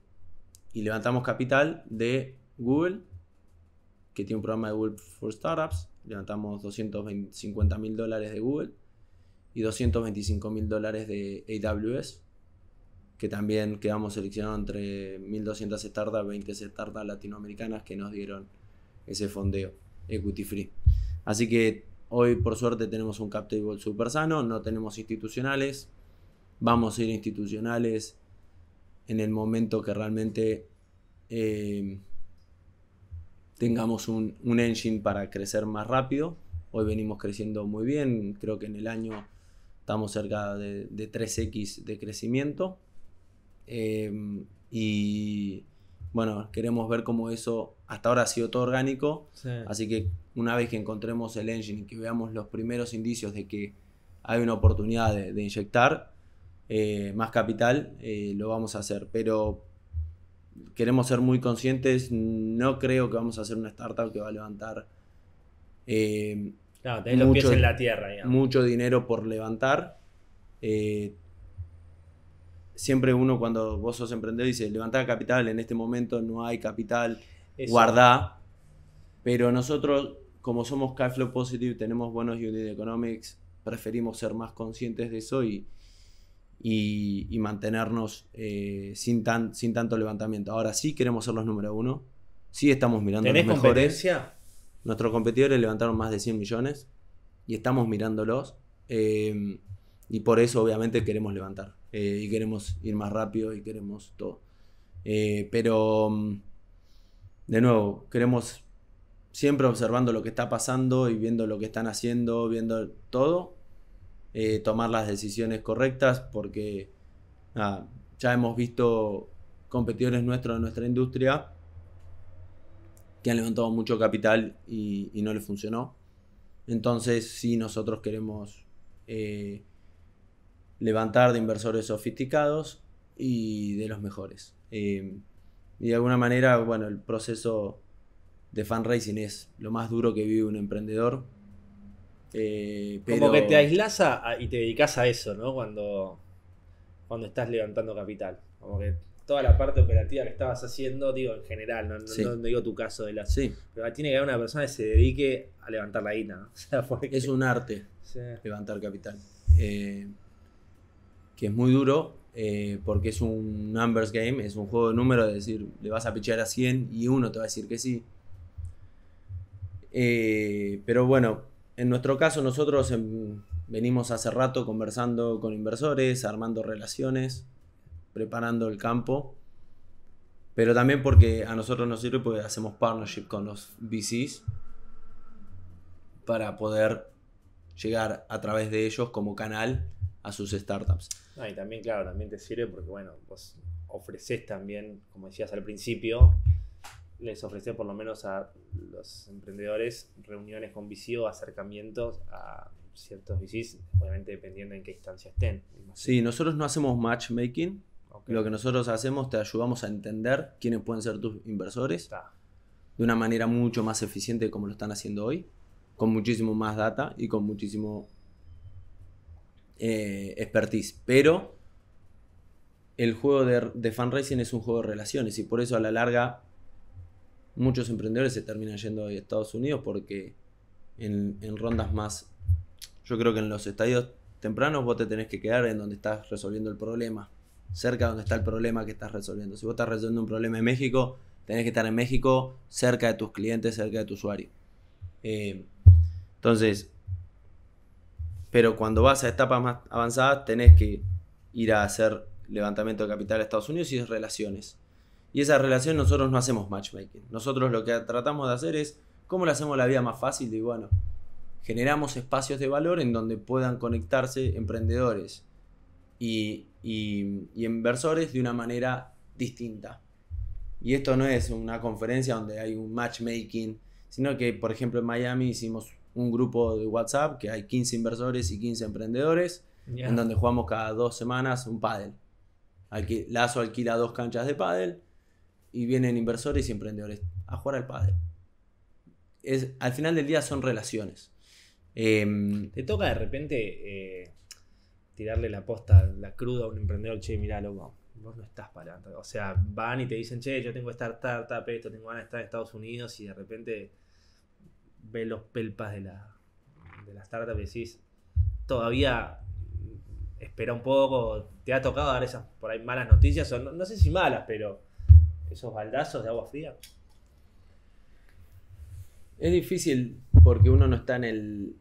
y levantamos capital de Google, que tiene un programa de Google for Startups. Levantamos 250 mil dólares de Google y 225 mil dólares de AWS, que también quedamos seleccionados entre 1.200 startups, 20 startups latinoamericanas que nos dieron ese fondeo equity free. Así que hoy por suerte tenemos un cap table sano, no tenemos institucionales, vamos a ir institucionales en el momento que realmente em, tengamos un, engine para crecer más rápido. Hoy venimos creciendo muy bien, creo que en el año estamos cerca de, 3x de crecimiento. Em, y bueno, queremos ver cómo eso hasta ahora ha sido todo orgánico. Así que una vez que encontremos el engine y que veamos los primeros indicios de que hay una oportunidad de, de inyectar, eh, más capital, eh, lo vamos a hacer. Pero queremos ser muy conscientes, no creo que vamos a hacer una startup que va a levantar eh, mucho, en la tierra. Mucho dinero por levantar. siempre uno cuando vos sos emprendedor dice, levantar capital, en este momento no hay capital, guardá. Pero nosotros, como somos cash flow positive, tenemos buenos unity economics, preferimos ser más conscientes de eso y, y, mantenernos eh, sin, tan, sin tanto levantamiento. Ahora sí queremos ser los número uno, sí estamos mirando ¿Tenés los mejores. Competencia? Nuestros competidores levantaron más de 100 millones y estamos mirándolos. Eh, y por eso obviamente queremos levantar eh, y queremos ir más rápido y queremos todo. pero, mm, de nuevo, queremos siempre observando lo que está pasando y viendo lo que están haciendo, viendo todo eh, tomar las decisiones correctas porque ya hemos visto competidores nuestros de nuestra industria que han levantado mucho capital y, no les funcionó. Entonces, si nosotros queremos eh, levantar de inversores sofisticados y de los mejores. Em, y de alguna manera, bueno, el proceso de fundraising es lo más duro que vive un emprendedor eh, Como que te aislas y te dedicas a eso, ¿no? Cuando, cuando estás levantando capital. Como que toda la parte operativa que estabas haciendo, digo, en general, no, digo tu caso de la. Pero tiene que haber una persona que se dedique a levantar la guita. <laughs> porque... Es un arte levantar capital. Eh, que es muy duro, eh, porque es un numbers game, es un juego de números, es decir, le vas a pichar a 100 y uno te va a decir que sí. pero bueno, en nuestro caso, nosotros em, venimos hace rato conversando con inversores, armando relaciones, preparando el campo, pero también porque a nosotros nos sirve porque hacemos partnership con los VCs para poder llegar a través de ellos como canal a sus startups. y también, claro, también te sirve porque, bueno, vos ofreces también, como decías al principio, les ofrecer por lo menos a los emprendedores reuniones con VC acercamientos a ciertos VCs, obviamente dependiendo en qué instancia estén. Sí, nosotros no hacemos matchmaking. Lo que nosotros hacemos te ayudamos a entender quiénes pueden ser tus inversores de una manera mucho más eficiente como lo están haciendo hoy, con muchísimo más data y con muchísimo eh, expertise. Pero el juego de, de fundraising es un juego de relaciones y por eso a la larga muchos emprendedores se terminan yendo a Estados Unidos porque en, rondas más, yo creo que en los estadios tempranos vos te tenés que quedar en donde estás resolviendo el problema, cerca de donde está el problema que estás resolviendo. Si vos estás resolviendo un problema en México, tenés que estar en México cerca de tus clientes, cerca de tu usuario. Eh, entonces, pero cuando vas a etapas más avanzadas, tenés que ir a hacer levantamiento de capital a Estados Unidos y es relaciones. Y esa relación nosotros no hacemos matchmaking. Nosotros lo que tratamos de hacer es cómo le hacemos la vida más fácil y bueno, generamos espacios de valor en donde puedan conectarse emprendedores y, inversores de una manera distinta. Y esto no es una conferencia donde hay un matchmaking, sino que por ejemplo en Miami hicimos un grupo de WhatsApp que hay 15 inversores y 15 emprendedores, en donde jugamos cada dos semanas un pádel. Aquí, Lazo alquila dos canchas de pádel y vienen inversores y emprendedores a jugar al padre. Es, al final del día son relaciones. Em, ¿Te toca de repente eh, tirarle la posta, la cruda a un emprendedor? Che, mirá, loco, vos no estás para. O sea, van y te dicen, che, yo tengo esta startup, esto, tengo ganas de estar en Estados Unidos y de repente ves los pelpas de la, de startup y decís, todavía espera un poco, te ha tocado dar esas por ahí malas noticias, no sé si malas, pero esos baldazos de agua fría? Es difícil porque uno no está en el.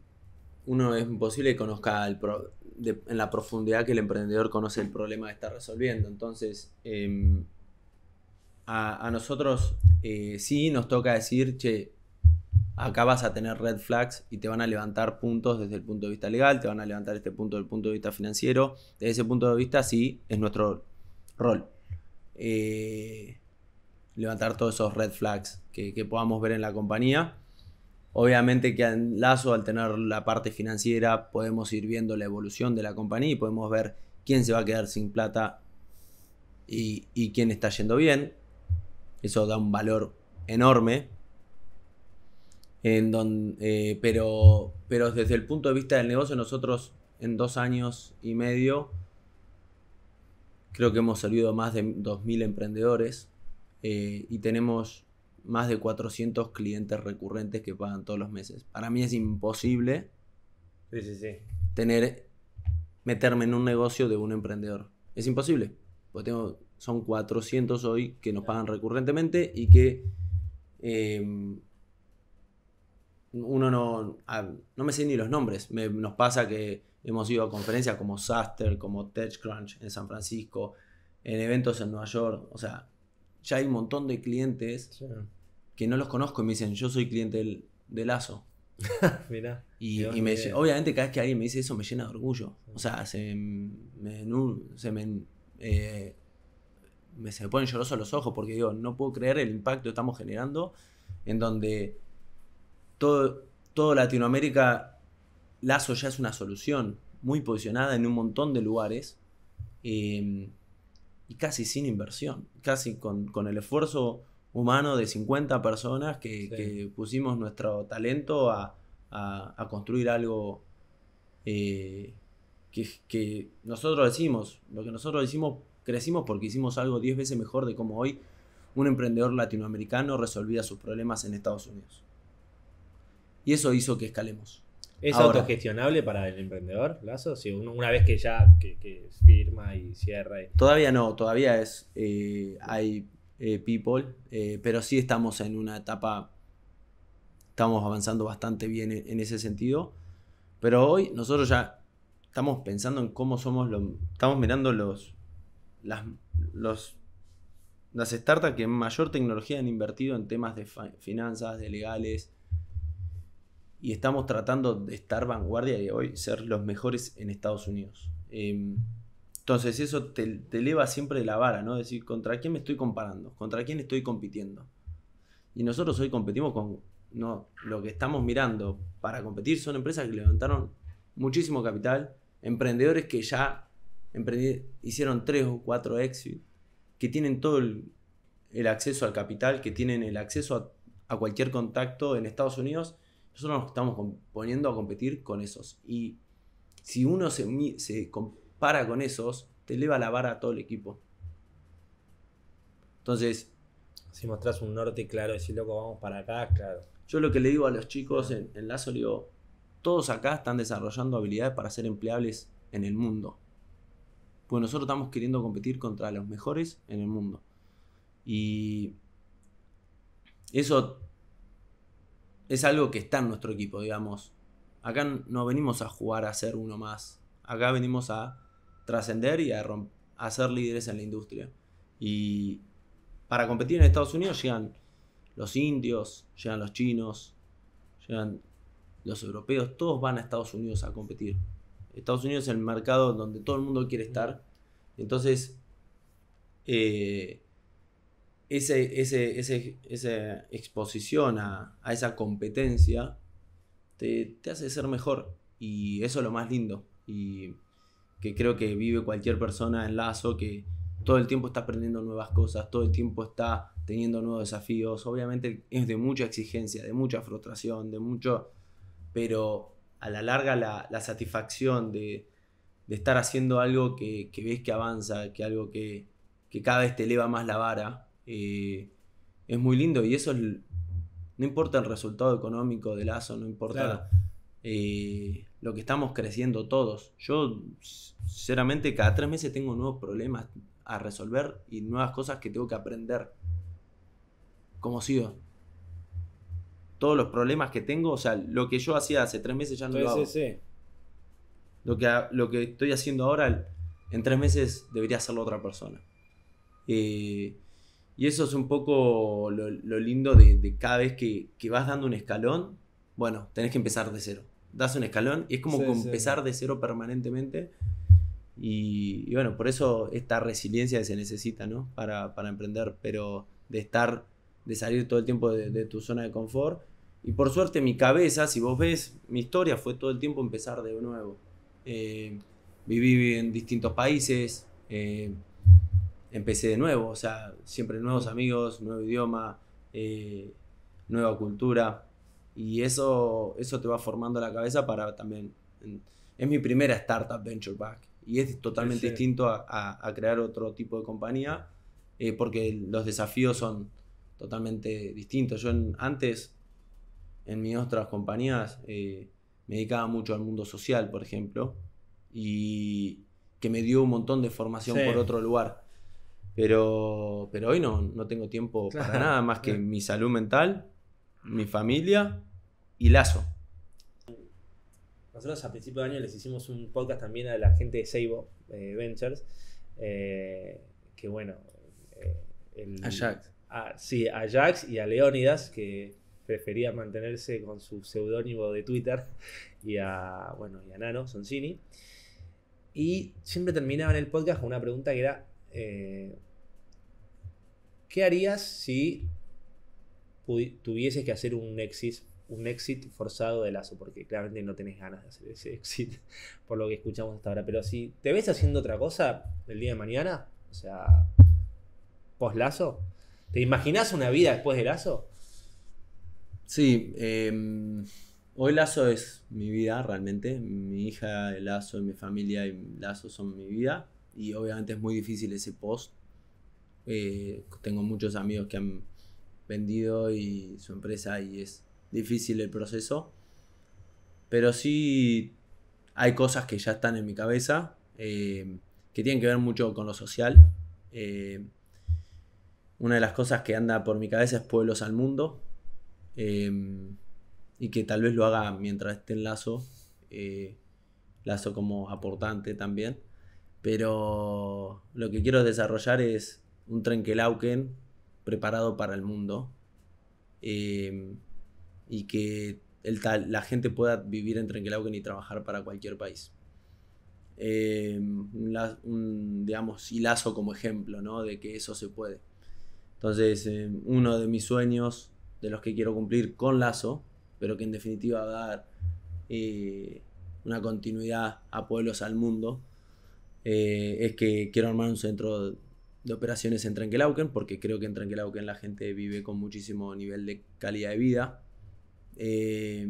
Uno es imposible que conozca en la profundidad que el emprendedor conoce el problema que está resolviendo. Entonces, em, a, nosotros eh, sí nos toca decir, che, acá vas a tener red flags y te van a levantar puntos desde el punto de vista legal, te van a levantar este punto desde el punto de vista financiero. Desde ese punto de vista, sí, es nuestro rol. Eh, levantar todos esos red flags que, podamos ver en la compañía. Obviamente que en Lazo, al tener la parte financiera, podemos ir viendo la evolución de la compañía y podemos ver quién se va a quedar sin plata y, quién está yendo bien. Eso da un valor enorme. En eh, pero, pero desde el punto de vista del negocio, nosotros en dos años y medio creo que hemos salido más de 2.000 emprendedores eh, y tenemos más de 400 clientes recurrentes que pagan todos los meses. Para mí es imposible tener meterme en un negocio de un emprendedor. Es imposible, porque tengo, son 400 hoy que nos pagan recurrentemente y que em, uno no, no me sé ni los nombres. nos pasa que hemos ido a conferencias como Saster, como TechCrunch en San Francisco, en eventos en Nueva York, o sea, ya hay un montón de clientes que no los conozco y me dicen, yo soy cliente de Lazo. <laughs> Y, me, obviamente cada vez que alguien me dice eso me llena de orgullo. O sea, se me, se me, eh, se ponen llorosos los ojos porque digo, no puedo creer el impacto que estamos generando en donde todo, Latinoamérica, Lazo ya es una solución muy posicionada en un montón de lugares. Eh, y casi sin inversión, casi con, el esfuerzo humano de 50 personas que, pusimos nuestro talento a, construir algo eh, que, que, nosotros decimos, lo que nosotros decimos, crecimos porque hicimos algo 10 veces mejor de cómo hoy un emprendedor latinoamericano resolvía sus problemas en Estados Unidos. Y eso hizo que escalemos. ¿Es autogestionable para el emprendedor, Lazo? Si una vez que ya que, firma y cierra. Todavía no, todavía es eh, hay eh, people, eh, pero sí estamos en una etapa, estamos avanzando bastante bien en, ese sentido. Pero hoy nosotros ya estamos pensando en cómo somos, los. estamos mirando los, las, las startups que mayor tecnología han invertido en temas de finanzas, de legales, y estamos tratando de estar vanguardia y hoy ser los mejores en Estados Unidos. Em, entonces eso te, eleva siempre la vara, ¿no? Decir, ¿contra quién me estoy comparando? ¿Contra quién estoy compitiendo? Y nosotros hoy competimos con, no, lo que estamos mirando para competir son empresas que levantaron muchísimo capital, emprendedores que ya hicieron tres o cuatro exits, que tienen todo el, acceso al capital, que tienen el acceso a cualquier contacto en Estados Unidos nosotros nos estamos poniendo a competir con esos. Y si uno se, compara con esos, te eleva la vara a todo el equipo. Entonces. Si mostrás un norte claro, si loco, vamos para acá, claro. Yo lo que le digo a los chicos en, en Lazo, todos acá están desarrollando habilidades para ser empleables en el mundo. Pues nosotros estamos queriendo competir contra los mejores en el mundo. Y eso es algo que está en nuestro equipo, digamos. Acá no venimos a jugar a ser uno más. Acá venimos a trascender y a, ser líderes en la industria. Y para competir en Estados Unidos llegan los indios, llegan los chinos, llegan los europeos, todos van a Estados Unidos a competir. Estados Unidos es el mercado donde todo el mundo quiere estar. Entonces, eh, ese, esa exposición a, esa competencia te, hace ser mejor. Y eso es lo más lindo. Y que creo que vive cualquier persona en lazo que todo el tiempo está aprendiendo nuevas cosas, todo el tiempo está teniendo nuevos desafíos. Obviamente es de mucha exigencia, de mucha frustración, de mucho... Pero a la larga la, satisfacción de, estar haciendo algo que, ves que avanza, que algo que, que cada vez te eleva más la vara, eh, es muy lindo y eso no importa el resultado económico del ASO, no importa eh, lo que estamos creciendo todos. Yo, sinceramente, cada tres meses tengo nuevos problemas a resolver y nuevas cosas que tengo que aprender. Como sigo. Todos los problemas que tengo, o sea, lo que yo hacía hace tres meses ya no lo hago. Lo que, lo que estoy haciendo ahora, en tres meses debería hacerlo otra persona. Eh, y eso es un poco lo, lindo de, cada vez que, vas dando un escalón, bueno, tenés que empezar de cero. Das un escalón y es como empezar de cero permanentemente. Y, bueno, por eso esta resiliencia se necesita, ¿no? Para, emprender, pero de estar, de salir todo el tiempo de, tu zona de confort. Y por suerte mi cabeza, si vos ves, mi historia fue todo el tiempo empezar de nuevo. Eh, viví en distintos países, eh, empecé de nuevo, o sea, siempre nuevos amigos, nuevo idioma, eh, nueva cultura. Y eso, eso te va formando la cabeza para también... Es mi primera startup venture back y es totalmente distinto a, a, crear otro tipo de compañía eh, porque los desafíos son totalmente distintos. Yo antes, en mis otras compañías, eh, me dedicaba mucho al mundo social, por ejemplo, y que me dio un montón de formación por otro lugar. Pero, pero hoy no, tengo tiempo para nada más que mi salud mental, mi familia y Lazo. Nosotros a principio de año les hicimos un podcast también a la gente de Seibo eh, Ventures, eh, que bueno... Eh, a el, sí, a Jax y a Leónidas, que prefería mantenerse con su seudónimo de Twitter, y a, bueno, y a Nano Soncini. Y siempre terminaban el podcast con una pregunta que era, eh, ¿qué harías si tuvieses que hacer un exit, un exit forzado de lazo? Porque claramente no tenés ganas de hacer ese <laughs> exit, por lo que escuchamos hasta ahora. Pero si te ves haciendo otra cosa el día de mañana, o sea, post lazo, ¿te imaginas una vida después de lazo? Sí, em, hoy Lazo es mi vida realmente. Mi hija, el Lazo, mi familia y Lazo son mi vida y obviamente es muy difícil ese post. Eh, tengo muchos amigos que han vendido y su empresa y es difícil el proceso. Pero sí hay cosas que ya están en mi cabeza, eh, que tienen que ver mucho con lo social. Eh, una de las cosas que anda por mi cabeza es Pueblos al Mundo. y que tal vez lo haga mientras esté en Lazo. Lazo como aportante también. Pero lo que quiero desarrollar es un Trenkelauken preparado para el mundo. Eh, y que la gente pueda vivir en Trenkelauken y trabajar para cualquier país. Y eh, Lazo como ejemplo, De que eso se puede. Entonces, eh, uno de mis sueños, de los que quiero cumplir con Lazo, pero que en definitiva va a dar una continuidad a pueblos al mundo, eh, es que quiero armar un centro de operaciones en Tranquilawken porque creo que en Tranquilawken la gente vive con muchísimo nivel de calidad de vida eh,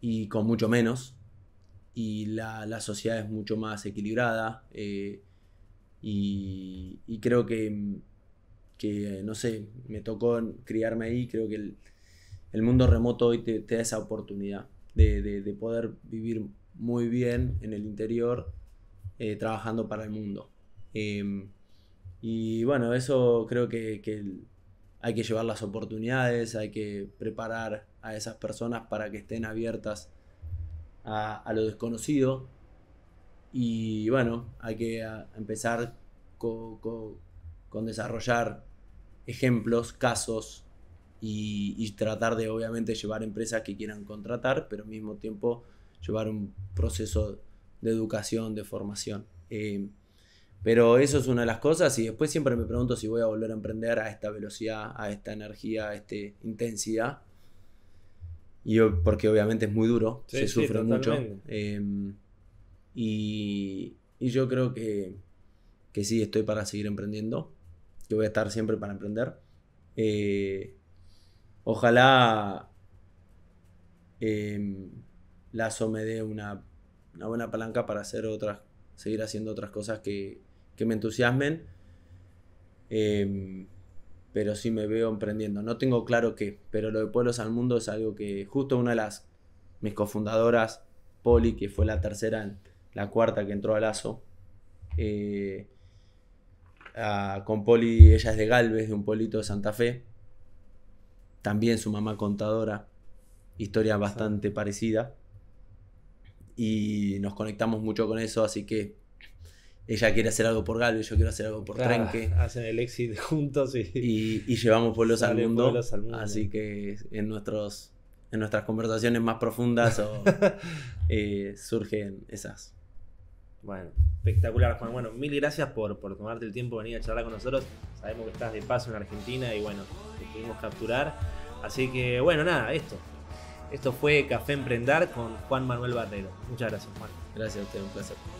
y con mucho menos. Y la, sociedad es mucho más equilibrada. Eh, y, creo que, que, no sé, me tocó criarme ahí. Creo que el, mundo remoto hoy te, da esa oportunidad de poder vivir muy bien en el interior eh, trabajando para el mundo. Em, y bueno, eso creo que, hay que llevar las oportunidades, hay que preparar a esas personas para que estén abiertas a, lo desconocido. Y bueno, hay que empezar con desarrollar ejemplos, casos, y, tratar de obviamente llevar empresas que quieran contratar, pero al mismo tiempo llevar un proceso de educación, de formación. Eh, pero eso es una de las cosas y después siempre me pregunto si voy a volver a emprender a esta velocidad, a esta energía, a esta intensidad. porque obviamente es muy duro, se sufre mucho. Em, y, yo creo que, que sí, estoy para seguir emprendiendo. Yo voy a estar siempre para emprender. Eh, ojalá em, Lazo me dé una una buena palanca para hacer otras, seguir haciendo otras cosas que, me entusiasmen. Em, pero sí me veo emprendiendo. No tengo claro qué, pero lo de Pueblos al Mundo es algo que justo una de las, mis cofundadoras, Poli, que fue la tercera, la cuarta que entró al Lazo, eh, con Poli, ella es de Galvez, de un pueblito de Santa Fe, también su mamá contadora, historia bastante parecida y nos conectamos mucho con eso, así que ella quiere hacer algo por Galo y yo quiero hacer algo por ah, Trenque. Hacen el exit <laughs> juntos y, llevamos pueblos al, mundo, Así que en, nuestros, en nuestras conversaciones más profundas <laughs> eh, surgen esas. Bueno, espectacular, Juan. Bueno, mil gracias por, por tomarte el tiempo de venir a charlar con nosotros. Sabemos que estás de paso en Argentina y bueno, te pudimos capturar. Así que bueno, nada, esto. Esto fue Café Emprendar con Juan Manuel Barrero. Muchas gracias, Juan. Gracias a usted, un placer.